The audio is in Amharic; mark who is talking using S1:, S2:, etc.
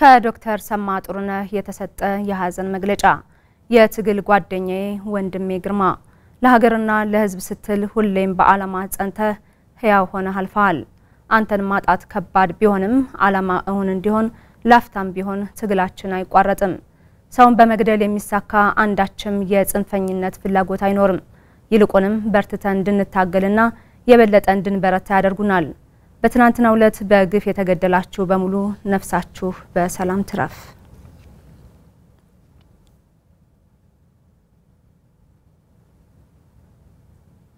S1: ከዶክተር ሰማ ጥሩነህ የተሰጠ የሀዘን መግለጫ። የትግል ጓደኛዬ ወንድሜ ግርማ ለሀገርና ለህዝብ ስትል ሁሌም በዓላማ ጸንተህ ህያው ሆነህ አልፈሃል። አንተን ማጣት ከባድ ቢሆንም ዓላማ እውን እንዲሆን ላፍታም ቢሆን ትግላችን አይቋረጥም። ሰውን በመግደል የሚሳካ አንዳችም የጽንፈኝነት ፍላጎት አይኖርም። ይልቁንም በርትተን እንድንታገልና የበለጠ እንድንበረታ ያደርጉናል። በትናንትናው ዕለት በግፍ የተገደላችሁ በሙሉ ነፍሳችሁ በሰላም ትረፍ።